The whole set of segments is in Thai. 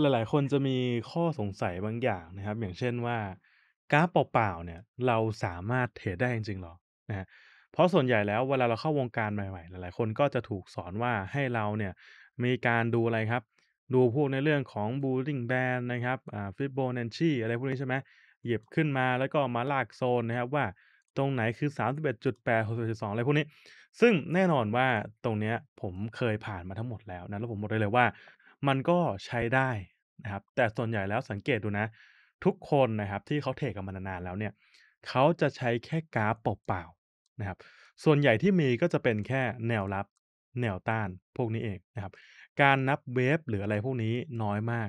หลาย ๆ คนจะมีข้อสงสัยบางอย่างนะครับ อย่างเช่นว่ากราฟเปล่า ๆ เนี่ย เราสามารถเทรดได้จริง ๆ หรอนะเพราะส่วนใหญ่แล้วเวลาเราเข้าวงการใหม่ ๆ หลาย ๆ คนก็จะถูกสอนว่าให้เราเนี่ยมีการดูอะไรครับ ดูพวกในเรื่องของบูลลิงแบนนะครับ อ่า f บ b o n น c c i อะไรพวกนี้ใช่ไหมหยิบขึ้นมาแล้วก็มาลากโซนนะครับว่าตรงไหนคือ 31.8 61.2อะไรพวกนี้ ซึ่งแน่นอนว่าตรงนี้ผมเคยผ่านมาทั้งหมดแล้วนะ แล้วผมบอกได้เลยว่ามันก็ใช้ได้นะครับ แต่ส่วนใหญ่แล้วสังเกตดูนะ ทุกคนนะครับที่เขาเทรดกันมานานแล้วเนี่ยเขาจะใช้แค่กราฟเปล่าๆนะครับ ส่วนใหญ่ที่มีก็จะเป็นแค่แนวรับแนวต้านพวกนี้เองนะครับการนับเวฟหรืออะไรพวกนี้น้อยมาก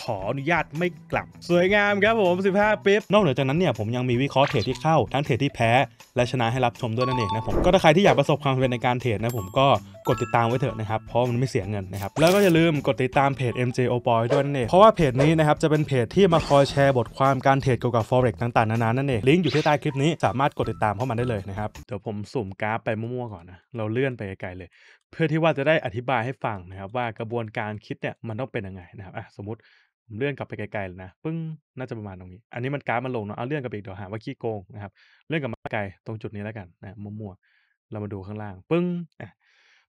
ขออนุญาตไม่กลับ สวยงามครับผม 15ปิ๊บนอกเหนือจากนั้นเนี่ยผมยังมีวิเคราะห์เทรดที่เข้าทั้งเทรดที่แพ้ และชนะให้รับชมด้วยนั่นเองนะผมก็ถ้าใครที่อยากประสบความสำเร็จในการเทรดนะผมก็กดติดตามไว้เถอะนะครับ เพราะมันไม่เสียเงินนะครับ แล้วก็อย่าลืมกดติดตามเพจ MJ o p o y ด้วยนั่นเองเพราะว่าเพจนี้นะครับจะเป็นเพจที่มาคอยแชร์บทความการเทรดเกี่ยวกับ forex ต่าง ๆนานานั่นเองลิงก์อยู่ที่ใต้คลิปนี้สามารถกดติดตามเข้ามาได้เลยนะครับเดี๋ยวผมสุ่มกราฟไปมั่วๆก่อนนะเราเลื่อนไปไกลเลย เพื่อที่ว่าจะได้อธิบายให้ฟังนะครับว่ากระบวนการคิดเนี่ยมันต้องเป็นยังไงนะครับอ่ะสมมติผมเลื่อนกลับไปไกลๆเลยนะปึ้งน่าจะประมาณตรงนี้ อันนี้มันกราฟมันลงเนาะเอาเลื่อนกลับไปอีกเดี๋ยวหาว่าขี้โกงนะครับเลื่อนกลับมาไกลตรงจุดนี้แล้วกันนะมั่วๆเรามาดูข้างล่างปึ้งอ่ะ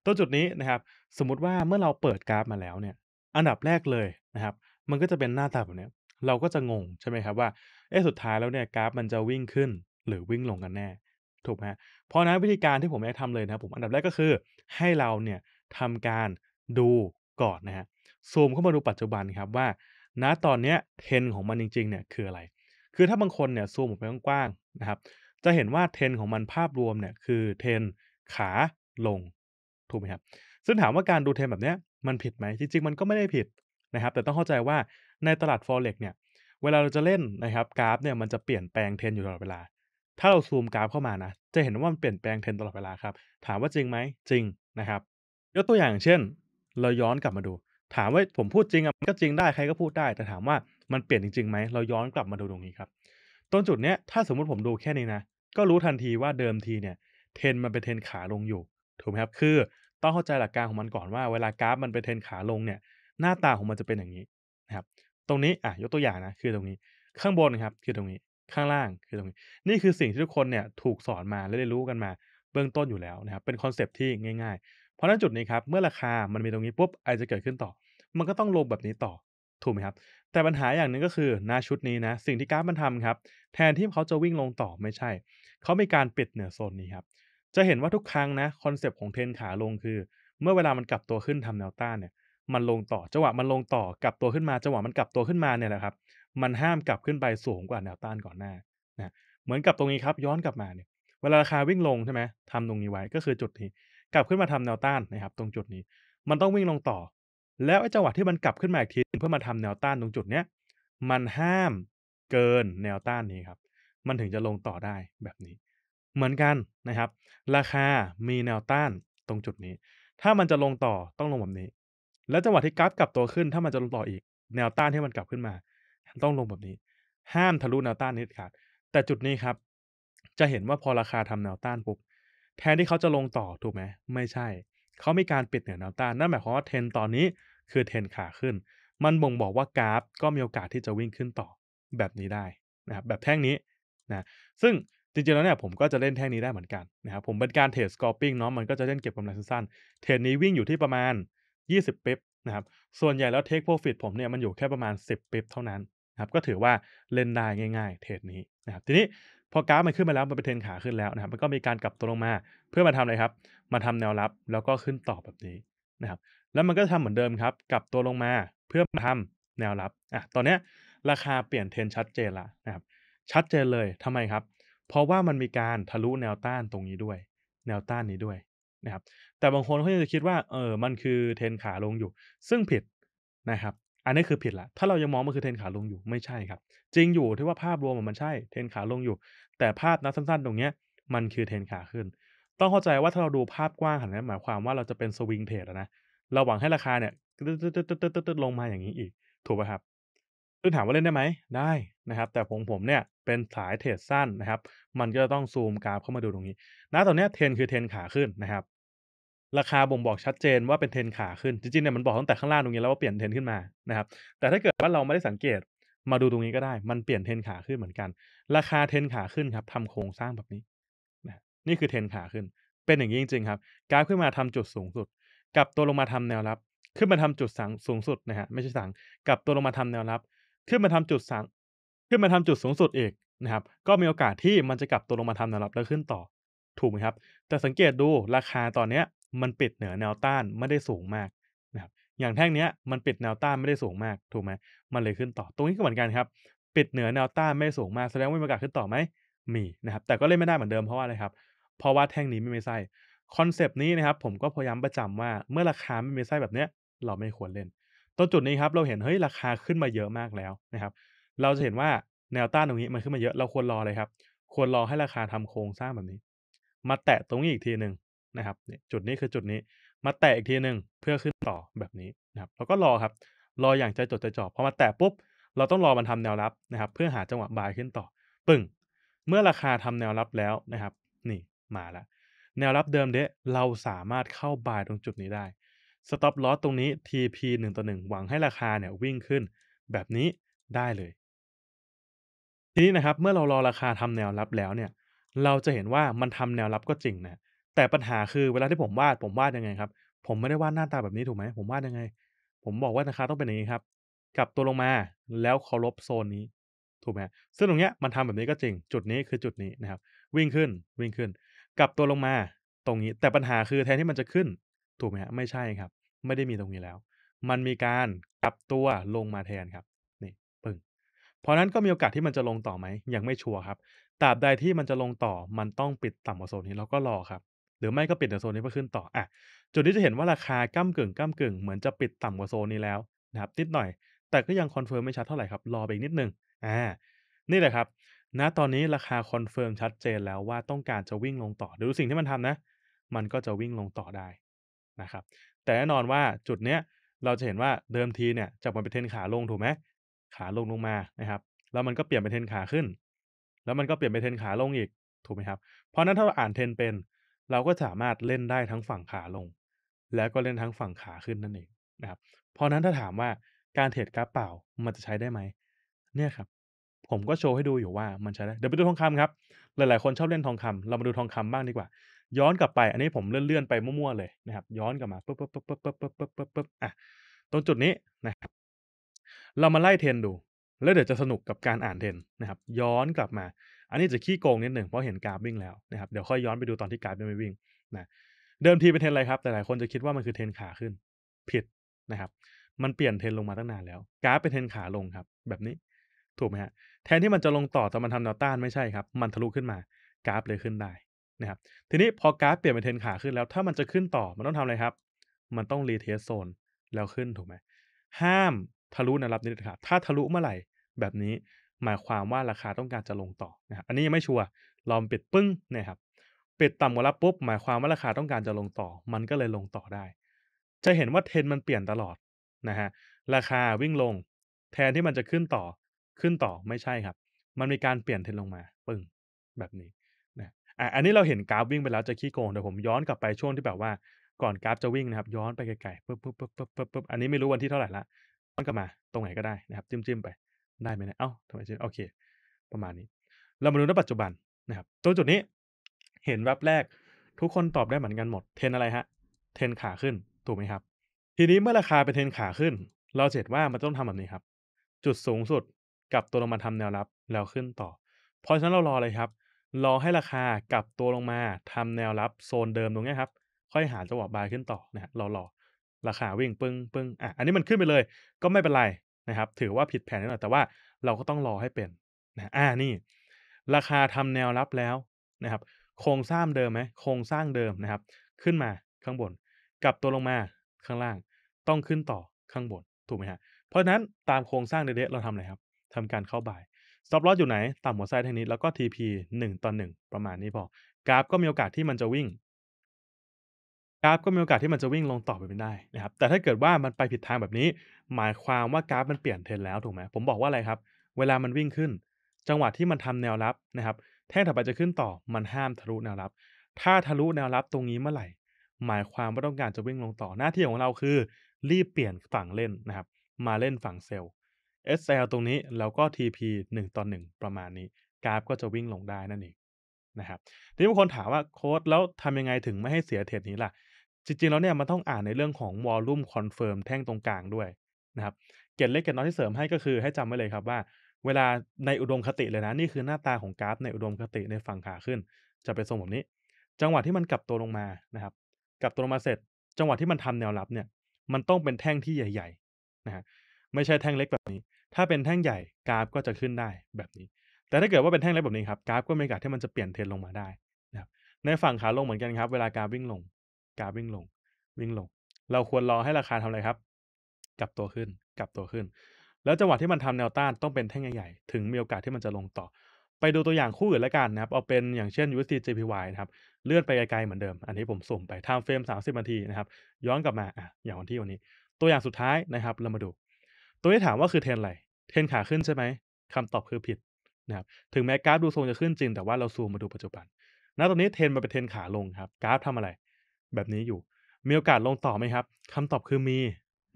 ตัวจุดนี้นะครับ สมมติว่าเมื่อเราเปิดกราฟมาแล้วเนี่ย อันดับแรกเลยนะครับ มันก็จะเป็นหน้าตาแบบนี้เราก็จะงงใช่ไหมครับว่าเอ๊ะสุดท้ายแล้วเนี่ยกราฟมันจะวิ่งขึ้น หรือวิ่งลงกันแน่ ถูกไหมเพราะนั้นวิธีการที่ผมจะทำเลยนะครับผมอันดับแรกก็คือให้เราเนี่ยทำการดูก่อนนะฮะซูมเข้ามาดูปัจจุบันครับว่าณตอนนี้เทรนของมันจริงๆเนี่ยคืออะไร คือถ้าบางคนเนี่ยซูมออกไปกว้างๆนะครับ จะเห็นว่าเทรนของมันภาพรวมเนี่ยคือเทรนขาลง ถูกไหมครับ ซึ่งถามว่าการดูเทรนแบบเนี้ยมันผิดไหม จริง ๆ มันก็ไม่ได้ผิดนะครับ แต่ต้องเข้าใจว่าในตลาด forex เนี่ยเวลาเราจะเล่นนะครับกราฟเนี่ยมันจะเปลี่ยนแปลงเทรนอยู่ตลอดเวลา ถ้าเราซูมกราฟเข้ามานะจะเห็นว่ามันเปลี่ยนแปลงเทรนตลอดเวลาครับ ถามว่าจริงไหมจริงนะครับ ยกตัวอย่างเช่น เราย้อนกลับมาดูถามว่าผมพูดจริงอ่ะมันก็จริงได้ใครก็พูดได้แต่ถามว่ามันเปลี่ยนจริงๆไหมเราย้อนกลับมาดูตรงนี้ครับต้นจุดเนี้ยถ้าสมมติผมดูแค่นี้นะก็รู้ทันทีว่าเดิมทีเนี่ยเทนมันเป็นเทนขาลงอยู่ถูกไหมครับคือต้องเข้าใจหลักการของมันก่อนว่าเวลากราฟมันเป็นเทนขาลงเนี่ยหน้าตาของมันจะเป็นอย่างนี้นะครับตรงนี้อ่ะยกตัวอย่างนะคือตรงนี้ข้างบนครับคือตรงนี้ข้างล่างคือตรงนี้ นี่คือสิ่งที่ทุกคนเนี่ยถูกสอนมาและได้รู้กันมา เบื้องต้นอยู่แล้วนะครับเป็นคอนเซปที่ง่ายเพราะณจุดนี้ครับ เมื่อราคามันมีตรงนี้ปุ๊บอะไรจะเกิดขึ้นต่อ มันก็ต้องลงแบบนี้ต่อ ถูกไหมครับ แต่ปัญหาอย่างหนึ่งก็คือ หน้าชุดนี้นะ สิ่งที่กราฟมันทำครับ แทนที่เขาจะวิ่งลงต่อไม่ใช่ เขามีการปิดเหนือโซนนี้ครับ จะเห็นว่าทุกครั้งนะคอนเซปต์ของเทนขาลงคือ เมื่อเวลามันกลับตัวขึ้นทำแนวต้านเนี่ย มันลงต่อจังหวะมันลงต่อกลับตัวขึ้นมาจังหวะมันกลับตัวขึ้นมาเนี่ยแหละครับ มันห้ามกลับขึ้นไปสูงกว่าแนวต้านก่อนหน้านะเหมือนกับตรงนี้ครับย้อนกลับมาเนี่ยเวลาราคาวิ่งลงใช่ไหมทำตรงนี้ไว้ก็คือจุดนีกลับขึ้นมาทำแนวต้านนะครับ ตรงจุดนี้มันต้องวิ่งลงต่อ แล้วไอ้จังหวะที่มันกลับขึ้นมาอีกทีเพื่อมาทำแนวต้านตรงจุดเนี้ย มันห้ามเกินแนวต้านนี้ครับ มันถึงจะลงต่อได้แบบนี้ เหมือนกันนะครับ ราคามีแนวต้านตรงจุดนี้ ถ้ามันจะลงต่อต้องลงแบบนี้ แล้วจังหวะที่กราฟกลับตัวขึ้น ถ้ามันจะลงต่ออีก แนวต้านที่มันกลับขึ้นมาต้องลงแบบนี้ ห้ามทะลุแนวต้านนิดขาดแต่จุดนี้ครับ จะเห็นว่าพอราคาทำแนวต้านปุ๊บแทนที่เขาจะลงต่อ ถูกไหมไม่ใช่ เขามีการปิดเหนือแนวต้านนั่นหมายความว่าเทนตอนนี้คือเทนขาขึ้น มันบ่งบอกว่ากราฟก็มีโอกาสที่จะวิ่งขึ้นต่อแบบนี้ได้นะครับแบบแท่งนี้นะซึ่งจริงๆแล้วเนี่ยผมก็จะเล่นแท่งนี้ได้เหมือนกันนะครับ ผมเป็นการเทรดสกอร์ปิ้งเนาะมันก็จะเล่นเก็บกำไรสั้นๆเทรดนี้วิ่งอยู่ที่ประมาณ 20เป๊บนะครับส่วนใหญ่แล้วเทคโปรฟิตผมเนี่ยมันอยู่แค่ประมาณ10เป๊บเท่านั้นนะครับก็ถือว่าเล่นได้ง่ายๆ เทรดนี้นะครับทีนี้พอกราฟมันขึ้นมาแล้วมันเป็นเทรนขาขึ้นแล้วนะครับ มันก็มีการกลับตัวลงมาเพื่อมาทำอะไรครับมาทำแนวรับแล้วก็ขึ้นต่อแบบนี้นะครับ แล้วมันก็ทำเหมือนเดิมครับกลับตัวลงมาเพื่อมาทำแนวรับอ่ะตอนเนี้ยราคาเปลี่ยนเทรนชัดเจนละนะครับ ชัดเจนเลยทำไมครับ เพราะว่ามันมีการทะลุแนวต้านตรงนี้ด้วย แนวต้านนี้ด้วยนะครับ แต่บางคนเขาจะคิดว่า เออมันคือเทรนขาลงอยู่ซึ่งผิดนะครับอันนี้คือผิดละ ถ้าเรายังมองมันคือเทนขาลงอยู่ ไม่ใช่ครับ จริงอยู่ที่ว่าภาพรวมมันใช่ เทนขาลงอยู่ แต่ภาพนะสั้น ๆ ตรงเนี้ยมันคือเทนขาขึ้น ต้องเข้าใจว่าถ้าเราดูภาพกว้างขนาดนี้หมายความว่าเราจะเป็นสวิงเทรดนะ เราหวังให้ราคาเนี่ยตึ๊ดๆๆๆลงมาอย่างนี้อีก ถูกไหมครับซึ่งถามว่าเล่นได้ไหม ได้นะครับ แต่ผมผมเนี่ยเป็นสายเทรดสั้นนะครับ มันก็ต้องซูมกราฟเข้ามาดูตรงนี้ ณ ตอนนี้เทนคือเทนขาขึ้นนะครับราคาบ่งบอกชัดเจนว่าเป็นเทนขาขึ้นจริงๆเนี่ยมันบอกตั้งแต่ข้างล่างตรงนี้แล้วว่าเปลี่ยนเทนขึ้นมานะครับ แต่ถ้าเกิดว่าเราไม่ได้สังเกตมาดูตรงนี้ก็ได้มันเปลี่ยนเทนขาขึ้นเหมือนกัน ราคาเทนขาขึ้นครับทำโครงสร้างแบบนี้นะนี่คือเทนขาขึ้น เป็นอย่างนี้จริง ๆครับกราฟขึ้นมาทำจุดสูงสุดกับตัวลงมาทำแนวรับ ขึ้นมาทำจุดสังสูงสุดนะฮะไม่ใช่สังกับตัวลงมาทำแนวรับขึ้นมาทำจุดสังขึ้นมาทำจุดสูงสุดอีกนะครับ ก็มีโอกาสที่มันจะกลับตัวลงมาทำแนวรับแล้วขึ้นต่อ ถูกไหมครับ แต่สังเกตดูราคาตอนเนี้ยมันปิดเหนือแนวต้านไม่ได้สูงมากนะครับอย่างแท่งเนี้ยมันปิดแนวต้านไม่ได้สูงมาก ถูกไหมมันเลยขึ้นต่อ ตรงนี้ก็เหมือนกันครับ ปิดเหนือแนวต้านไม่สูงมากแสดงว่ามีโอกาสขึ้นต่อไหมมีนะครับแต่ก็เล่นไม่ได้เหมือนเดิมเพราะว่าอะไรครับ เพราะว่าแท่งนี้ไม่มีไส้คอนเซปต์นี้นะครับ ผมก็พยายามประจำว่า เมื่อราคาไม่มีไส้แบบเนี้ยเราไม่ควรเล่นตรงจุดนี้ครับเราเห็นเฮ้ยราคาขึ้นมาเยอะมากแล้วนะครับ เราจะเห็นว่าแนวต้านตรงนี้มันขึ้นมาเยอะเราควรรอเลยครับควรรอให้ราคาทำโครงสร้างแบบนี้ มาแตะตรงนี้อีกทีหนึ่งนะครับเนี่ยจุดนี้คือจุดนี้มาแตะอีกทีหนึ่งเพื่อขึ้นต่อแบบนี้นะครับเราก็รอครับ รออย่างใจจดใจจ่อพอมาแตะปุ๊บเราต้องรอมันทำแนวรับนะครับ เพื่อหาจังหวะบายขึ้นต่อปึ่งเมื่อราคาทำแนวรับแล้วนะครับ นี่มาละแนวรับเดิมเดะเราสามารถเข้าบายตรงจุดนี้ได้สต็อปลอสตรงนี้ TP 1ต่อ1หวังให้ราคาเนี่ยวิ่งขึ้น แบบนี้ได้เลย ทีนี้นะครับเมื่อเรารอราคาทำแนวรับแล้วเนี่ย เราจะเห็นว่ามันทำแนวรับก็จริงนะแต่ปัญหาคือเวลาที่ผมวาดผมวาดยังไงครับ ผมไม่ได้วาดหน้าตาแบบนี้ถูกไหมผมวาดยังไง ผมบอกว่าราคาต้องเป็นอย่างนี้ครับ กลับตัวลงมาแล้วเคารพโซนนี้ถูกไหมซึ่งตรงเนี้ยมันทำแบบนี้ก็จริงจุดนี้คือจุดนี้นะครับ วิ่งขึ้นวิ่งขึ้น กลับตัวลงมาตรงนี้ แต่ปัญหาคือแทนที่มันจะขึ้นถูกไหมฮะไม่ใช่ครับ ไม่ได้มีตรงนี้แล้ว มันมีการกลับตัวลงมาแทนครับนี่ปึ้งเพราะนั้นก็มีโอกาสที่มันจะลงต่อไหมยังไม่ชัวร์ครับตราบใดที่มันจะลงต่อมันต้องปิดต่ำกว่าโซนนี้แล้วก็รอครับหรือไม่ก็ปิดในโซนนี้เพื่อขึ้นต่ออ่ะจุดนี้จะเห็นว่าราคา ก้ามกึ่งก้ามกึ่งเหมือนจะปิดต่ำกว่าโซนนี้แล้วนะครับนิดหน่อย แต่ก็ยังคอนเฟิร์มไม่ชัดเท่าไหร่ครับ รอไปอีกนิดนึงอ่านี่แหละครับ ณตอนนี้ราคาคอนเฟิร์มชัดเจนแล้วว่าต้องการจะวิ่งลงต่อดูสิ่งที่มันทำนะ มันก็จะวิ่งลงต่อได้นะครับแต่แน่นอนว่าจุดเนี้ยเราจะเห็นว่าเดิมทีเนี่ยจะมันเป็นเทนขาลงถูกไหมขาลงลงมานะครับแล้วมันก็เปลี่ยนเป็นเทนขาขึ้น แล้วมันก็เปลี่ยนเป็นเทนขาลงอีกถูกไหมครับเพราะนั้นถ้าเราอ่านเทนเป็นเราก็สามารถเล่นได้ทั้งฝั่งขาลง แล้วก็เล่นทั้งฝั่งขาขึ้นนั่นเอง นะครับเพราะนั้นถ้าถามว่าการเทรดกราฟเปล่ามันจะใช้ได้ไหมเนี่ยครับ ผมก็โชว์ให้ดูอยู่ว่ามันใช้ได้ เดี๋ยวไปดูทองคำครับ หลายๆ คนชอบเล่นทองคำ เรามาดูทองคำบ้างดีกว่า ย้อนกลับไปอันนี้ผมเลื่อนๆไปมั่วๆเลยนะครับ ย้อนกลับมาปุ๊บปุ๊บปุ๊บปุ๊บปุ๊บปุ๊บปุ๊บปุ๊บปุ๊บอ่ะตรงจุดนี้นะครับ เรามาไล่เทรนดู แล้วเดี๋ยวจะสนุกกับการอ่านเทรนนะครับ ย้อนกลับมาอันนี้จะขี้โกงนิดหนึ่งเพราะเห็นกราฟวิ่งแล้วนะครับเดี๋ยวค่อยย้อนไปดูตอนที่กราฟยังไม่วิ่งนะเดิมทีเป็นเทรนอะไรครับ แต่หลายคนจะคิดว่ามันคือเทรนขาขึ้น ผิดนะครับ มันเปลี่ยนเทรนลงมาตั้งนานแล้ว กราฟเป็นเทรนขาลงครับ แบบนี้ถูกไหมฮะแทนที่มันจะลงต่อแต่มันทำแนวต้านไม่ใช่ครับ มันทะลุขึ้นมากราฟเลยขึ้นได้นะครับทีนี้พอกราฟเปลี่ยนเป็นเทรนขาขึ้นแล้ว ถ้ามันจะขึ้นต่อมันต้องทำอะไรครับ มันต้องรีเทสโซนแล้วขึ้นถูกไหมห้ามทะลุแนวรับนิดครับถ้าทะลุเมื่อไหร่แบบนี้หมายความว่าราคาต้องการจะลงต่อนะครับอันนี้ยังไม่ชัวร์ลองปิดปึ้งนะครับปิดต่ำกว่ารับปุ๊บหมายความว่าราคาต้องการจะลงต่อมันก็เลยลงต่อได้ จะเห็นว่าเทรนมันเปลี่ยนตลอดนะฮะราคาวิ่งลงแทนที่มันจะขึ้นต่อขึ้นต่อไม่ใช่ครับ มันมีการเปลี่ยนเทรนลงมาปึ้งแบบนี้นะอ่ะอันนี้เราเห็นกราฟวิ่งไปแล้วจะขี้โกงเดี๋ยวผมย้อนกลับไปช่วงที่แบบว่าก่อนกราฟจะวิ่งนะครับย้อนไปไกลๆปึ๊บปึ๊บปึ๊บปึ๊บปึ๊บอันนี้ไม่รู้วันที่เท่าไหร่ละย้อนกลับมาตรงไหนก็ได้นะครับจิ้มๆไปได้ไหมนะเอ้าทำไมช่โอเค ประมาณนี้ เรามาดูในปัจจุบันนะครับตรงจุดนี้ เห็นแวบแรกทุกคนตอบได้เหมือนกันหมด เทนอะไรฮะ เทนขาขึ้น ถูกไหมครับ ทีนี้เมื่อราคาเป็นเทนขาขึ้น เราเห็นว่ามันต้องทำแบบนี้ครับ จุดสูงสุดกับตัวลงมาทำแนวรับแล้วขึ้นต่อ เพราะฉะนั้นเรารอเลยครับ รอให้ราคากลับตัวลงมาทำแนวรับโซนเดิมตรงนี้ครับ ค่อยหาจังหวะบายขึ้นต่อนะฮะรอรอ ราคาวิ่งปึ้งปึ้งอ่ะ อันนี้มันขึ้นไปเลย ก็ไม่เป็นไรนะครับถือว่าผิดแผนนิดหน่อยแต่ว่าเราก็ต้องรอให้เป็นนะอ่านี่ ราคาทำแนวรับแล้วนะครับโครงสร้างเดิมไหมโครงสร้างเดิมนะครับ ขึ้นมาข้างบน กลับตัวลงมาข้างล่าง ต้องขึ้นต่อข้างบน ถูกไหมฮะเพราะฉะนั้นตามโครงสร้างเด็ดเราทำอะไรครับทำการเข้าบ่ายสต็อปลอสอยู่ไหนต่ำหัวไซด์ทางนี้แล้วก็ TP 1 ต่อ 1 ประมาณนี้พอ กราฟก็มีโอกาสที่มันจะวิ่งกราฟก็มีโอกาสที่มันจะวิ่งลงต่อไปไม่ได้นะครับ แต่ถ้าเกิดว่ามันไปผิดทางแบบนี้ หมายความว่ากราฟมันเปลี่ยนเทรนแล้วถูกไหมผมบอกว่าอะไรครับ เวลามันวิ่งขึ้น จังหวะที่มันทำแนวรับนะครับแท่งถัดไปจะขึ้นต่อมันห้ามทะลุแนวรับ ถ้าทะลุแนวรับตรงนี้เมื่อไหร่ หมายความว่าต้องการจะวิ่งลงต่อ หน้าที่ของเราคือ รีบเปลี่ยนฝั่งเล่นนะครับ มาเล่นฝั่งเซลล์ SL ตรงนี้แล้วก็ TP 1ต่อ1ประมาณนี้กราฟก็จะวิ่งลงได้นั่นเองนะครับทีนี้บางคนถามว่าโค้ดแล้วทำยังไงถึงไม่ให้เสียเทรดนี้ล่ะจริงๆ แล้วเนี่ยมันต้องอ่านในเรื่องของวอลลุ่มคอนเฟิร์มแท่งตรงกลางด้วยนะครับ เกณฑ์เล็กเกณฑ์น้อยที่เสริมให้ก็คือให้จำไว้เลยครับว่า เวลาในอุดมคติเลยนะ นี่คือหน้าตาของกราฟ ในอุดมคติในฝั่งขาขึ้นจะเป็นทรงแบบนี้ จังหวะที่มันกลับตัวลงมานะครับกลับตัวลงมาเสร็จ จังหวะที่มันทำแนวรับเนี่ยมันต้องเป็นแท่งที่ใหญ่ๆนะฮะไม่ใช่แท่งเล็กแบบนี้ ถ้าเป็นแท่งใหญ่กราฟก็จะขึ้นได้แบบนี้ แต่ถ้าเกิดว่าเป็นแท่งเล็กแบบนี้ครับกราฟก็มีโอกาสที่มันจะเปลี่ยนเทรนลงมาได้นะครับในฝั่งขาลงเหมือนกันครับเวลากราฟวิ่งลงกราฟวิ่งลง วิ่งลง เราควรรอให้ราคาทำอะไรครับ กลับตัวขึ้น กลับตัวขึ้น แล้วจังหวะที่มันทำแนวต้านต้องเป็นแท่งใหญ่ๆ ถึงมีโอกาสที่มันจะลงต่อ ไปดูตัวอย่างคู่อื่นละกันนะครับ เอาเป็นอย่างเช่น USD JPY นะครับ เลื่อนไปไกลๆ เหมือนเดิม อันนี้ผมสุ่มไป ทำเฟรม 30 นาทีนะครับ ย้อนกลับมาอ่ะอย่างวันที่วันนี้ ตัวอย่างสุดท้ายนะครับ เรามาดู ตัวที่ถามว่าคือเทรนอะไร เทรนขาขึ้นใช่ไหมคำตอบคือผิดนะครับ ถึงแม้กราฟดูทรงจะขึ้นจริง แต่ว่าเราซูมมาดูปัจจุบัน ณตอนนี้เทรนมาเป็นเทรนขาลงครับกราฟทำอะไรแบบนี้อยู่ มีโอกาสลงต่อไหมครับ คำตอบคือมี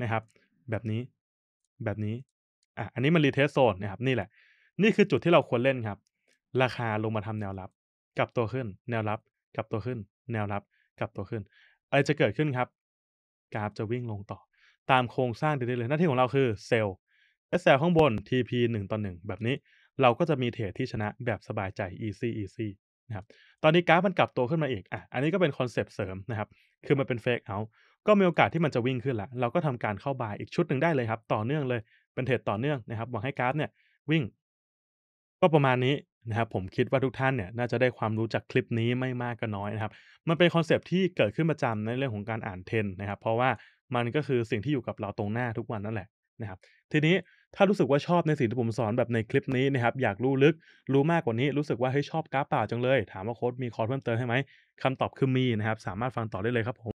นะครับ แบบนี้ แบบนี้ อ่ะ อันนี้มันรีเทสโซนนะครับ นี่แหละ นี่คือจุดที่เราควรเล่นครับ ราคาลงมาทำแนวรับกลับตัวขึ้น แนวรับกลับตัวขึ้น แนวรับกลับตัวขึ้นอะไรจะเกิดขึ้นครับ กราฟจะวิ่งลงต่อ ตามโครงสร้างเดิมเลย หน้าที่ของเราคือเซลล์ซลข้างบน TP 1ต่อ1แบบนี้เราก็จะมี เทรดที่ชนะแบบสบายใจ easy easy นะครับตอนนี้กราฟมันกลับตัวขึ้นมาอีกอ่ะ อันนี้ก็เป็นคอนเซปต์เสริมนะครับ คือมันเป็นเฟกเอาก็มีโอกาสที่มันจะวิ่งขึ้นละเราก็ทำการเข้าบายอีกชุดหนึ่งได้เลยครับ ต่อเนื่องเลย เป็นเทรดต่อเนื่องนะครับหวังให้กราฟเนี่ยวิ่ง ก็ประมาณนี้นะครับ ผมคิดว่าทุกท่านเนี่ยน่าจะได้ความรู้จากคลิปนี้ไม่มากก็น้อยนะครับ มันเป็นคอนเซปต์ที่เกิดขึ้นประจำในเรื่องของการอ่านเทรนนะครับ เพราะว่ามันก็คือสิ่งที่อยู่กับเราตรงหน้าทุกวันนั่นแหละนะครับ ทีนี้ถ้ารู้สึกว่าชอบในสิ่งที่ผมสอนแบบในคลิปนี้นะครับ อยากรู้ลึก รู้มากกว่านี้ รู้สึกว่าเฮ้ยชอบกราฟเปล่าจังเลย ถามว่าโค้ดมีคอร์สเพิ่มเติมให้ไหมคำตอบคือมีนะครับ สามารถฟังต่อได้เลยครับผม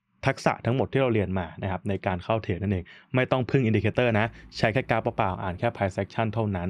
ทักษะทั้งหมดที่เราเรียนมานะครับในการเข้าเทรดนั่นเอง ไม่ต้องพึ่งอินดิเคเตอร์นะ ใช้แค่กราฟเปล่าอ่านแค่ไพ่เซ็กชันเท่านั้น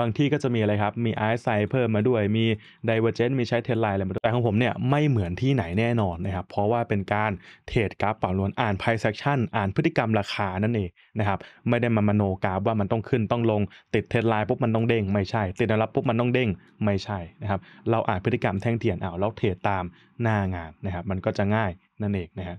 บางที่ก็จะมีอะไรครับ มีไอซ์ไซเพิ่มมาด้วย มีไดเวอร์เจนมีใช้เทรนไลน์อะไรมาด้วยแต่ของผมเนี่ยไม่เหมือนที่ไหนแน่นอนนะครับ เพราะว่าเป็นการเทรดกราฟเป่าล้วนอ่านไพ่เซ็กชันอ่านพฤติกรรมราคานั่นเองนะครับ ไม่ได้มามโนกราฟว่ามันต้องขึ้นต้องลงติดเทรนไลน์ปุ๊บมันต้องเด้งไม่ใช่ ติดแนวรับปุ๊บมันต้องเด้งไม่ใช่นะครับ เราอ่านพฤติกรรมแท่งเทียนเอาแล้วเทรดตามหน้างานนะครับ มันก็จะง่ายนั่นเองนะครับ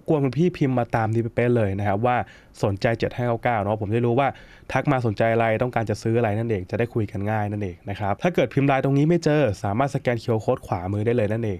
บกวนคุณพี่พิมพ์มาตามที้เป๊ะเลยนะครับว่าสนใจ7599เนาะผมได้รู้ว่า ทักมาสนใจอะไร ต้องการจะซื้ออะไรนั่นเองจะได้คุยกันง่ายนั่นเองนะครับ ถ้าเกิดพิมพ์ไลน์ตรงนี้ไม่เจอสามารถสแกนเคอร์โค้ดขวามือได้เลยนั่นเอง